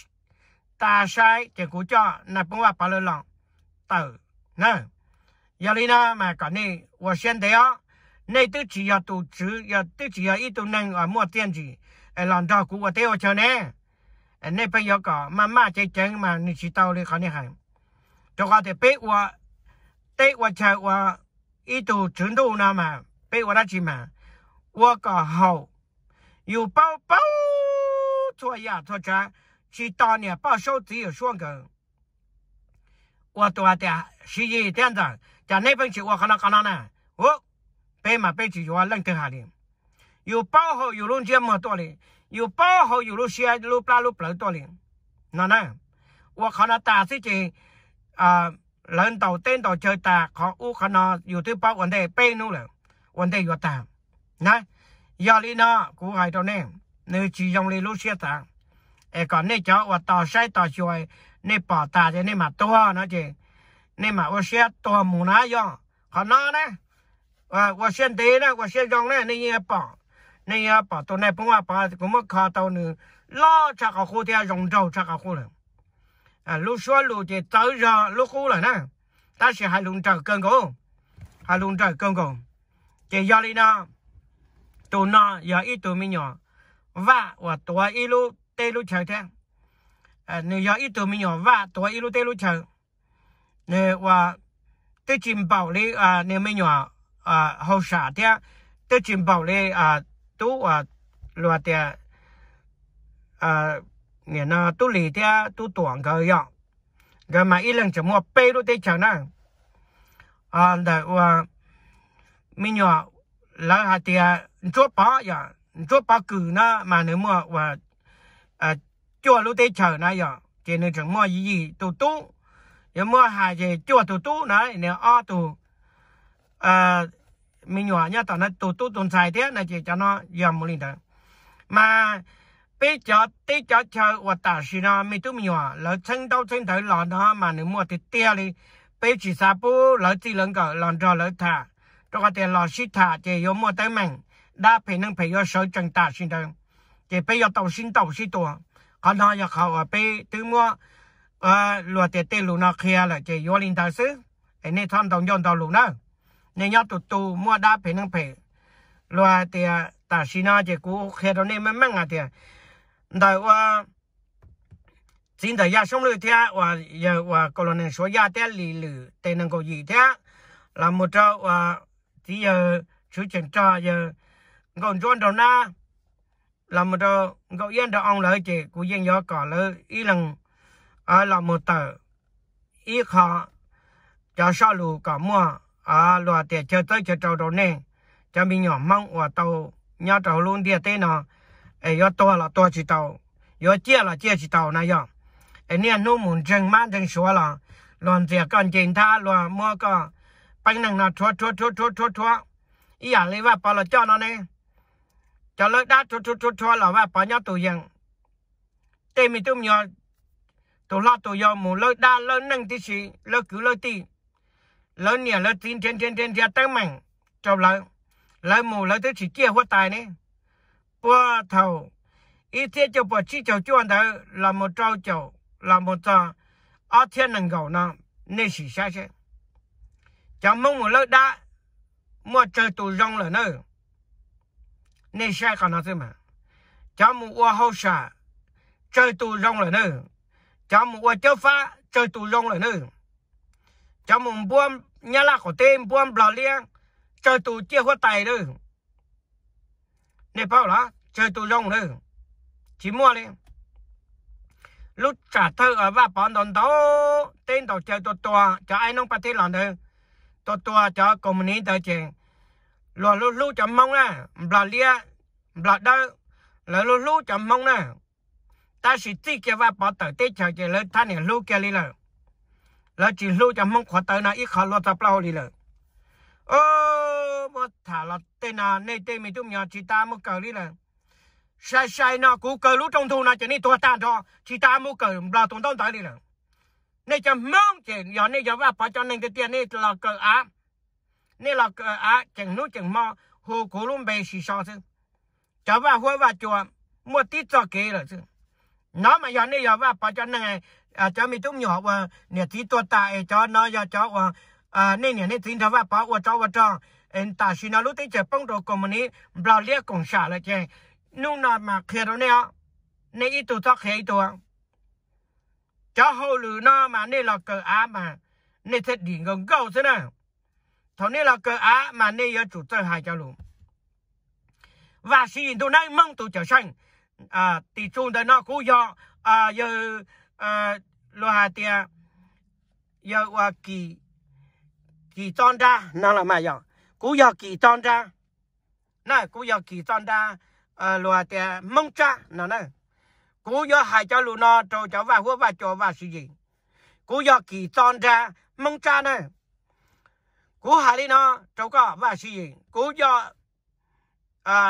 ta sai chỉ cô cho nạp cũng là bao lâu lòng nè giờ đi nó mà còn này và xem thấy á này tôi chỉ giờ tôi chỉ giờ tôi chỉ giờ ít tôi năng ở mua tiền gì làm cho cũng có theo cho nè 哎，那边有个妈妈在整嘛，你是到了好厉害。昨个在北我，带我在我一度成都。那么北我，那几嘛，我搞好，有包包坐呀坐车去到年包销只有双工。我多点，十一点钟在那边去我看到看到呢，沃白马北区我人得下哩，有包好有龙这么多哩。อยู่ป้อเขาอยู่รูเซียรูปลารูปเหลือตัวเลียนนั่นนะว่าเขาตาสิจีอ่าเลินต่อเต้นต่อเจอตาเขาอู้ขนออยู่ที่ป้อวันเดเป้นู่นเลยวันเดอยู่ตานะยาลีนากูหายตัวเน่นื้อจียองลีรูเซียตาไอ้ก่อนนี่เจ้าว่าต่อใช้ต่อช่วยนี่ปอตาจะนี่มาตัวนะจีนี่มาว่าเสียตัวหมูนะย่อขนอนะว่าว่าเสียนตีนะว่าเสียยองนะนี่เงี้ยปอ này à bà tôi này bông à bà cũng mất khá tàu này, lo chắc cả khu thì rong trâu chắc cả khu rồi à lúc xưa lúc thì tới giờ lúc khu rồi nè ta sẽ hai lùng trời cơn cổ hai lùng trời cơn cổ chỉ do đi nào tụi nó giờ ít tụi mình nhỏ và và tụi ít lúc tê lúc chờ thế à nếu giờ ít tụi mình nhỏ và tụi ít lúc tê lúc chờ nếu và tê chìm bảo đi à nếu mình nhỏ à hậu xả thế tê chìm bảo đi à tu à lo tia à nghĩa là tu lì tia tu tuồng cái gì cái mà ít lần chỉ mua bê luôn tây chẳng nè à là à mình nhỏ là hạt tia chúa bá ya chúa bá cử na mà nếu mua và à, à chúa luôn tây chẳng nè ya chỉ nên chẳng mua gì gì tu tu nếu mua hạt gì chúa tu tu nè nếu ở tu à mình nhỏ nhá tao nó tụt tụt tụt xài thế là chỉ cho nó dòm một lần mà bây giờ tí cho chờ và ta xí nó mi tụi mình nhỏ lỡ chân đâu chân tới lọ nó mà nếu mua thì tiêu đi bây chỉ sa bố lỡ chỉ lần cỡ lòn cho lỡ thả cho cái tiền lọ xí thả chỉ yếu mua tới mình đã phải năng phải yếu sớ chân ta xí đó chỉ bây giờ tàu xin tàu xí tùa còn nó giờ khảo ở bây tụi mua ờ lùa tiền tiền lù nó kia là chỉ yếu linh ta xứ anh ấy tham đồng dân tàu lù nó nên nhau tụt tù mua đá phải năng phải loa thì à, ta à. xin nó chỉ cú khi đó nên mình mang à thì đại qua xin đại gia sống lười thế và giờ và có lần này số gia thế lì lử tên năng có gì thế à. là một chỗ và thì giờ chú chỉnh cho giờ còn chọn đầu na là một chỗ cậu yên đầu ông lợi chỉ cú yên gió cỏ lợi ý lần ở là một tờ ít khó cho sao lù cả mua à lúa thì chơi tới chơi trâu đầu nè cho mình nhỏ mong của tàu nhau trâu luôn thì thế nó ấy do to là to chỉ tàu do chia là chia chỉ tàu này giờ ấy nè nó muốn chừng mang chừng số là lòn thì còn chừng ta lúa mua có bánh năng là thua thua thua thua thua thua ý à lấy vào bỏ là cho nó nè cho lỡ đã thua thua thua thua là vào bỏ nhau tụi dân tên mình tụi nhỏ tụi lo tụi giờ muốn lỡ đa lỡ nâng tí xí lỡ cứu lỡ tí lỡ nhà lỡ tin trên trên trên ra tới mảng cho lỡ lỡ mù lỡ tới chỉ kia hoa tài nè bữa thầu ít thế cho bữa chỉ cho cho anh đó là một trâu chầu là một trò ở thiên năng cầu nó nên xì xa chứ chẳng mong một lỡ đã mua chơi tù rong là nơi nên xa còn nó thế mà chẳng một ua hậu xả chơi tù rong là nơi chẳng một ua chơi phá chơi tù rong là nơi chẳng một buôn nhà là của tên buôn bà liêng chơi tù chia hoa tài đi, nè bảo là chơi tù rong đi, chỉ mua đi lúc trả thơ ở và bọn đòn đó tên tàu chơi tù tòa cho ai nông bà thế lòng đi, tù tòa cho công ní tờ chè lùa lúc lúc cho mong nè bà liêng bà đó là lúc lúc cho mong nè ta chỉ tiếc cho và bỏ tờ tết chờ chơi lên thanh này lúc kia đi rồi là chỉ lưu cho mong khóa tới na ít khó lo tập lâu đi lợ ô mà thả là tên là nơi tên mình tụm nhỏ chỉ ta một cờ đi lợ sai sai nó cú cờ lũ trong thu nó chỉ nên tua ta cho chỉ ta một cờ là tổn tổn tới đi lợ nên cho mong chỉ nhỏ nên cho bà phải cho nên cái tiền nên là cờ á nên là cờ á chẳng nút chẳng mò hồ cố luôn bề xì xò chứ cho bà hối bà chùa một tí cho kế rồi chứ nó mà nhỏ nên giờ bà phải cho nên à cho mình chúng nhỏ và nè tí tua tại cho nó cho à, cho và à nên nè nên tin thà và bảo và cho và cho em ta xin nó lúc tới chơi bóng đồ của mình đi bao liếc cùng xả lại chơi nu nó mà kia đó nè nên ít tụ tóc hay tụ cho hậu lử nó mà nên là cờ á mà nên thật đỉnh gần gấu thế nào thằng nên là cờ á mà nên giờ chủ chơi hai cho luôn và xin tụ nay mong tụ trở xanh à thì chúng ta nó cố do à giờ à, lo hà tia giờ qua kỳ kỳ tròn ra nó là mày giờ cú giờ kỳ tròn ra nè cú giờ kỳ tròn ra lo hà tia mông cha nó nè cú giờ hai cháu lu nó trâu cháu vào húa và cho vào sự gì cú giờ kỳ tròn ra mông cha nè cú hai đi nó trâu có và sự gì cú giờ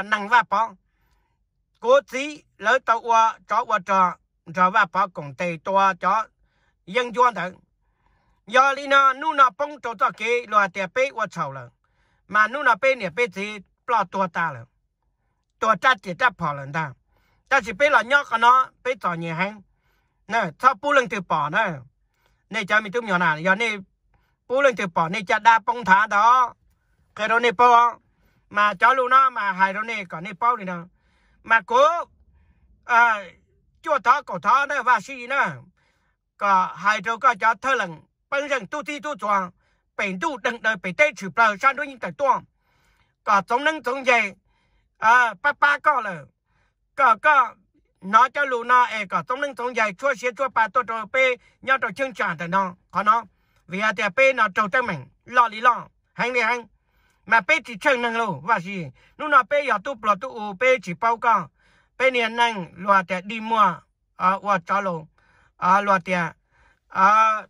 nặng và bóng cú chỉ lỡ tàu qua cháu qua trò rồi bà bà cùng tề toa cho dân chuyên thử giờ đi nó nu nó bông cho tổ kia loài tiệp bê qua chầu lần mà nu nó bê nè bê thì bỏ tua ta lần tua cha chỉ cha bỏ lần ta ta chỉ bê là nhóc nó bê tỏ nhẹ hăng nè sao bù lần từ bỏ nè nè cháu mình tụm nhỏ nào giờ nè bù lần từ bỏ nè cha đa bông thả đó cái đó nè bỏ mà cháu lưu nó mà hai đó nè còn nè bỏ đi nào mà cố à cho thá cổ thá đó và xì nè, cả hai đầu cả cha thợ lần bằng rằng tu thi tu chọn bệnh tu đừng đợi bệnh tê chụp lại sang đôi những tài tuang cả chống nâng chống dày à ba ba có là cả cả nó cho lù nó e cả chống nâng chống dày chua xía chua ba tôi cho pe nhau cho chương trả thì nó có nó vì à thì pe à, nó trâu tay mình lo lý lo hành đi hành mà pe chỉ chơi nâng lù và gì lúc nào pe giờ tu bỏ tu u pe chỉ bao cao bên này năng loa tè đi mua à qua trả lộ à loa tè à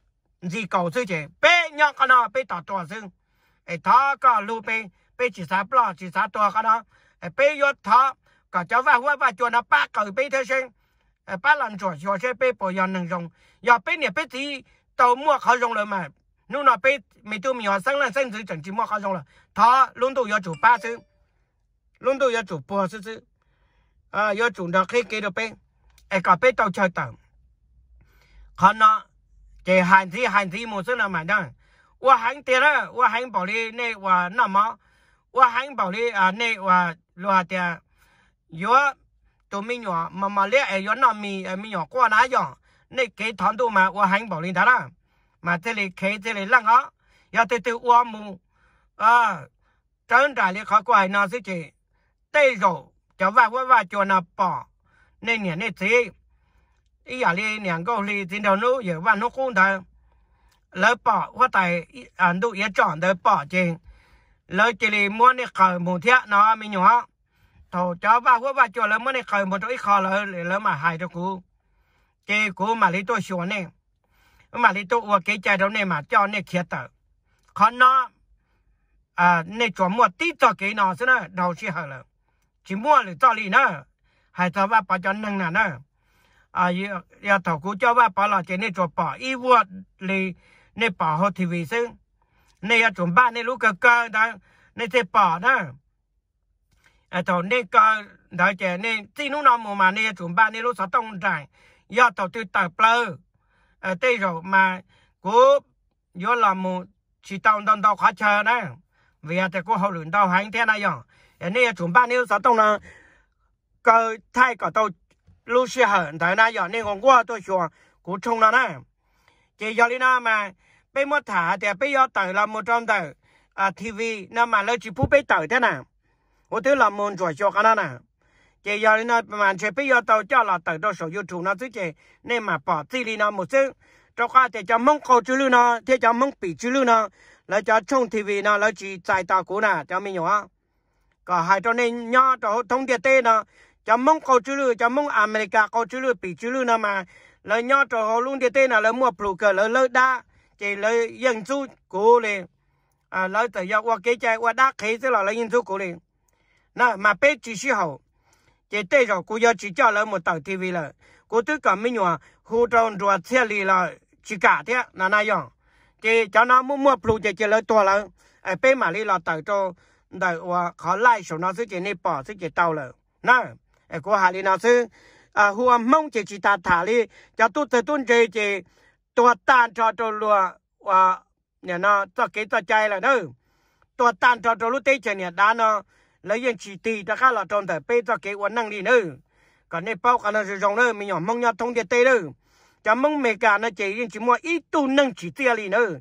gì cầu sư chế bé nhóc cái nào bé tao tao dưng ấy thà cả lu bé bé chỉ sao bỏ chỉ sao tao cái nào ấy bé yết thà cả cháu vào hoa và chuột nó ba cởi bé thế sinh ấy ba lần chuột chuột sẽ bé bỏ yon nâng rồng giờ bé này bé thì tao mua khó rồng rồi mà lúc nào bé mấy tôi mình học sinh là sinh dưới chẳng chỉ mua khó rồng rồi thà luôn tụ yết chủ ba sư luôn tụ yết chủ bốn sư à ah, do chúng ta khi kia được bên ai e cả bên tàu chơi tàu họ nó chỉ hạn chế, hạn chế một số là mạnh đang wa hành tiền đó wa hành bảo lì, này wa nằm mà wa hành bảo lì à này wa lo tiền yo tụi mình nhỏ mà mà lẽ ai à, yo nằm mi à, mi nhỏ qua lá nhỏ này cái thằng tụi mà wa hành bảo lì đó là mà thế này cái thế này lăng á giờ từ từ wa mu à trấn trại này khó quay nó sẽ chỉ tây rồi cháu vào quá vào chùa nào bỏ nên nè nên thế ý à đi nhỉ câu đi tin đầu nữ giờ vào nó cũng thằng lỡ bỏ qua tài ăn đủ yết chọn để bỏ chừng lỡ chỉ li mua nè khởi một thiệt nó mình nhỏ thầu cháu vào quá vào chùa lỡ mua nè khởi một chỗ ít khó lỡ lỡ mà hại cho cú chế cú mà lý tôi xuống nè, mà lý tôi uống cái chai đâu nè mà cho nè kia tờ khó nó à nè chỗ mua tí cho cái nó thế nào đầu chi hở lỡ chỉ mua là cho lì nữa hay cho ba bà cho năng nào nữa à giờ thầu cú cho ba bà là chỉ nên cho bỏ y vua lì nên bỏ hồ thì vì sư nên chuẩn ba nên lúc cơ cơ đó nên sẽ bỏ đó à thầu nên cơ đó chỉ nên chỉ lúc nào mà mà nên chuẩn ba nên lúc sáu tông trải giờ thầu từ tờ plơ à tây rồi mà cú do làm một chỉ tao đón tao khó chờ đó vì à thầy cô hậu luyện tao hành thế này rồi nè chúng ba nếu sáu tông là cơ thay cả tàu lưu xe hận thế này giờ nên còn tôi xuống cú trông nó nè chỉ giờ đi nào mà bây mua thả thì bây giờ tới là một trong tới à TV nó mà lấy chỉ phút bây tới thế nào ô thứ là muốn rồi cho cái nè chỉ giờ đi mà chỉ bây giờ tàu cho là tới đó số YouTube nó chỉ nên mà bỏ tí đi nó một chút cho qua thì cho mong cầu chú lưu nó thì cho mong bị chú lưu nó là cho trông TV nó là chỉ tài tạo cũ nè cho mình nhỏ cả hai cho nên nhỏ cho thông địa tê nó cho mong cầu chữ lư cho mong America cầu chữ lư bị chữ lư nó mà là nhỏ cho họ luôn địa tê nào là mua plu cờ là lơ đa chỉ là dân chú cố liền à lỡ tự do qua kế chạy qua đá khí tức là lấy dân chú cố liền nè mà bé chỉ sĩ hậu chỉ tê rồi cô giờ chỉ cho lỡ một tờ tivi là cô tức cả mấy nhỏ khu tròn rùa xe lì là chỉ cả thế là na yong chỉ cho nó mua mua plu chỉ chỉ lỡ to là à bé mà đi là tờ cho đời qua khó lại số nó sẽ chỉ nên bỏ sẽ chỉ tàu lợ nè của hà lý nó sẽ à hùa mong chỉ chỉ ta thả đi cho tu từ tuân chỉ chỉ tua tan cho cho lùa và nhà nó cho cái cho chạy là nữa tua tan cho cho lúc tây chơi nhà đá nó lấy yên chỉ tì ta khác là tròn thể bê cho kế uốn năng đi nữa còn nên bao cả nó sử dụng nữa mình nhỏ mong nhau thông địa tây nữa cho mong mẹ cả nó chỉ yên chỉ mua ít tu nâng chỉ tia đi nữa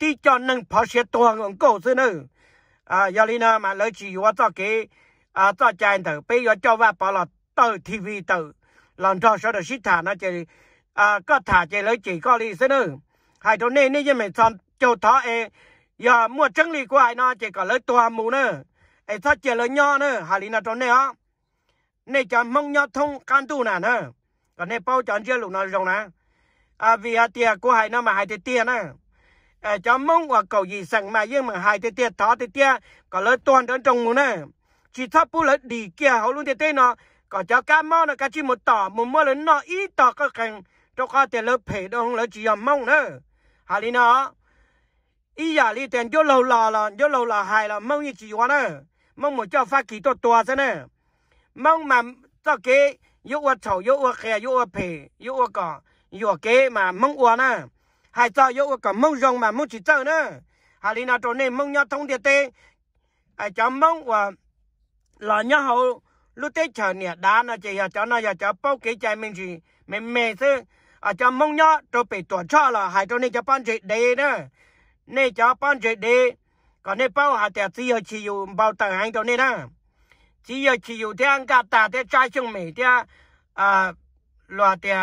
đi cho nâng phá xe toàn ngọn cổ xưa nữa à giờ đi nè mà lỡ chỉ yếu cho cái à cho chạy thử bây giờ cho vào bỏ là tự TV tự làm cho sao được xích nó chỉ à có thả chỉ lỡ chỉ có đi xin nữa hai chỗ này nên mình chọn chỗ thọ e giờ mua trứng lì của chỉ có lỡ tua mù nữa ai thoát chỉ lỡ nhỏ nữa hai lì nó này á nên cho mong nhau thông can tu nè nữa còn nên bao chọn chưa lúc nào rồng nè à vì hạt tiền của nó mà hai tiền tiền nè à cho mong và cầu gì sẵn mà nhưng mà hai thế tiệt thó thế tiệt có lớn toàn đơn trồng muốn nè chỉ thấp bút lớn đi kia hậu luôn thế tê nó có cho cá mau là cá chỉ một tỏ một mưa lớn nó ít tỏ có cần cho có tiền lớn phê đâu không lớn chỉ dòm mong nữa hà lý nó ý giả lý tiền vô lâu lò là vô lâu lò hài là mong như chỉ quá nữa mong một cho phát kỳ to to thế nè mong mà cho kế yếu quá chậu yếu quá khè yếu quá phê yếu quá cỏ yếu kế mà mong quá nè hai cho yếu cả mông rồng mà mông chỉ chờ nữa hà lý nào chỗ này mông nhau thông địa tê ai cho mông và là nhau hậu lúc tết chờ nè đá nó chỉ cho nó giờ cho bao cái chạy mình chỉ mình mè chứ à cho mông nhau chỗ bị tổ cho là hai chỗ này cho ban chỉ đề nữa này cho ban chỉ đề còn này bao hà tiệt chỉ ở chỉ yêu bao tầng hàng chỗ này nữa chỉ ở chỉ yêu thiên cả ta thế trai chung mày thế à loạt thế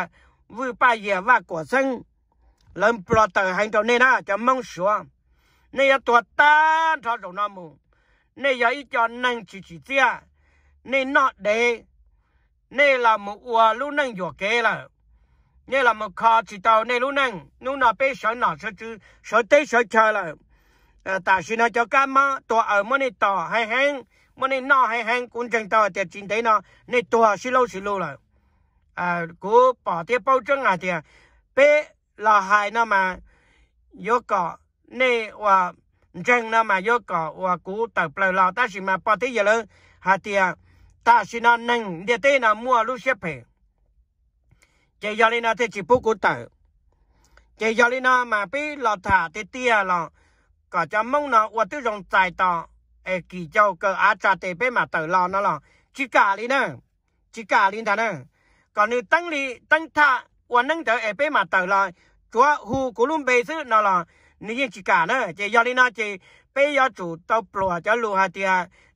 vui ba giờ và của sinh lần bờ tờ hành tàu nên á cho mong xuống Này là tuổi ta cho đầu nào, mù nên là ít cho năng chỉ chỉ tia nên nọ để này là một ua lúc năng dọ kế là Này là một kho chỉ tàu này lúc năng lúc nào bé sợ nọ sợ chứ sợ tê sợ chờ là ta xin nó cho cá mà tuổi ở mới nên tỏ hay hang mới nên nọ hay hang cũng chẳng tàu tiệt chính thế nó nên tuổi xí lâu xí lâu là à cố bỏ tiếp bao chân à tiền, bé là hai nó mà vô cỏ nè và chân nó mà vô cỏ và cú tập lời lò ta chỉ mà bỏ thế giờ lớn hà tiệt ta chỉ là nâng để thế là mua lúc xếp hè chỉ giờ này thì chỉ bút cú tập chỉ giờ này mà bị lò thả thì tia là, cả cho mong nó và tự dùng tài tỏ ở kỳ châu cơ á trà tế bế mà tờ lò nó lò chỉ cả đi nè chỉ cả đi ta nè còn nếu tăng lý tăng thả วันนั้นเจอเอเป้มาเตอละตัวฮูกุลุมเบซึนอละนี่ยังจิกาเนอะเจยาลีนาเจเป้ยาจูเตาปลัวจะลูฮาเตีย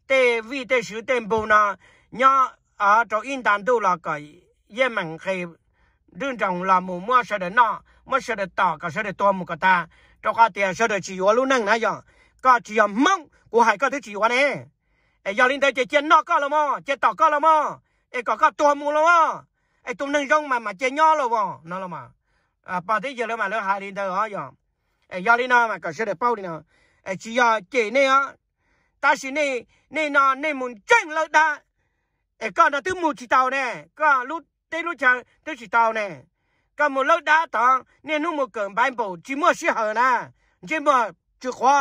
เตวีเตชือเตมบูนะยาอ่าจออินตันดูละก็เยมันเคยรื่นจังละมูมัวเสดนอมัวเสดต่อก็เสดตัวมุกตาจอกาเตียเสดจิวลูนั่งนะยอก็จิยมั่งกูหายก็ถึงจิวเนี่ยไอยาลินเตเจเจนนอก็ละมอเจต่อก็ละมอเอก็ก็ตัวมูละมอไอ้ตุ้มนึงจ้องมามาเจย่อเลยบ่นั่นละมาอ่าปาที่เยอะเลยมาแล้วหายดีเด้อฮะอย่างไอ้ยอดีน่ะมาก็เสด็จเป้าดีน่ะไอ้ชียาเจเนี่ยตาสินี่นี่นอนนี่มุนเจ้งเลยดาไอ้ก็น่ะตึมูจิตาวแน่ก็รู้ได้รู้จักตึจิตาวแน่ก็มุนเลิกดาตองเนี่ยนุ่มเกินไปบ่จิมัวสิเหอนะจิมัวจุขวา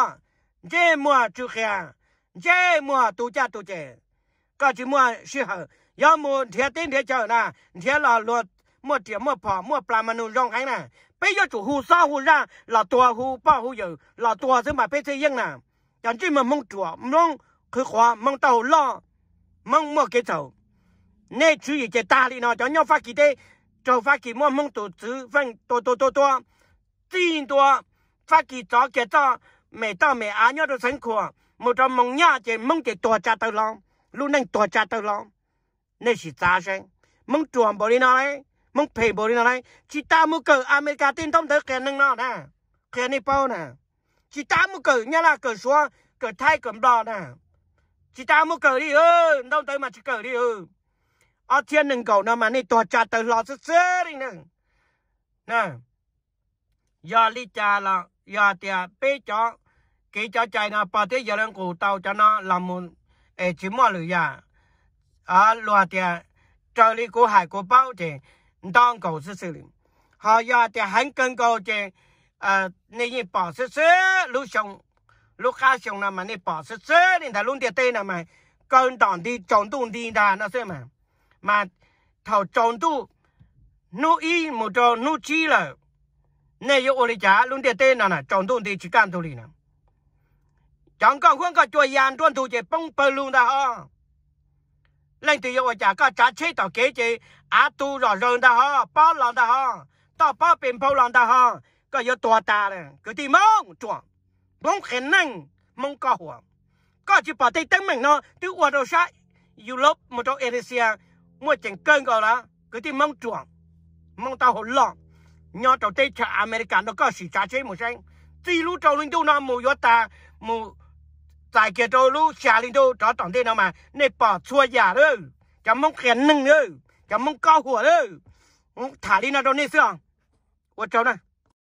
จิมัวจุเขียจิมัวตูจ้าตูเจก็จิมัวสิเหอ要么天天天叫那天老落莫点莫跑莫不嘛弄让俺呢，别要住户少户让老多户包户有老多子嘛别这样呢，人家们蒙住蒙去花蒙到浪蒙莫给走，那主意就大理呢，叫要发给的。cho phát kỳ mua mong tổ chức phân vâng, tổ tổ tổ tổ tin tổ phát kỳ cho kia cho mẹ cho mẹ á nhớ được sinh khổ một trong mong nhà chỉ mong chỉ tổ cha tao lòng luôn đang tổ cha tao lòng nên chỉ ta xem mong chuồng bồi đi đấy mong phê bồi đi đấy chỉ ta mua cờ America tin tới kèn nâng nó nè kèn đi bao nè chỉ ta mua cờ nhá là cờ xóa cờ thay cờ đỏ nè chỉ ta mua cờ đi ơ ừ, đâu tới mà chỉ cờ đi ơ ừ. ở thiên đừng cầu nào mà này tòa trả tới lò sức đi nè nè giờ lý cha là giờ thì bế cho cái cho chạy nào bà thế giờ đang cổ tàu cho nó làm một ế chỉ mua lửa à lo tiền trợ lý của hải của bao tiền đong cầu sự xử họ giờ thì hắn cần cầu tiền à nên như bỏ sự xử lúc xong lúc khác xong là mà nên bỏ sự xử nên ta luôn tiền tên là mà cần đòn đi trốn tu đi ra nó sẽ mà mà thầu trốn tu nu y một trò nu chi là nên yêu ôi chả luôn tiền tên là nè trốn tu đi chỉ cam tu đi chẳng có không có chuyện gì anh trốn tu chỉ bông bơ luôn lên từ yêu chả có trả chế tàu kế chế á tu rõ rừng ta ho bó lòng ta ho tao bó bình phâu lòng ta ho có yêu tua ta này cứ đi mong chuộng mong khả năng mong có hùa có chỉ bỏ tay tấn mình nó tức qua đâu sai Europe một trong Asia mua chẳng cơn gọi là cứ đi mong chuộng mong tao hồn lòng nhỏ trâu tây chả American nó có sự trả chế một xanh chỉ lúc trâu linh đâu nó mù gió ta mù tại kia tôi lú xà linh đô đó tổng thế nào mà nè bỏ chua giả đó chấm mông khén nưng đó chấm mông cao hùa đó thả đi nào đâu nè sương ủa cháu này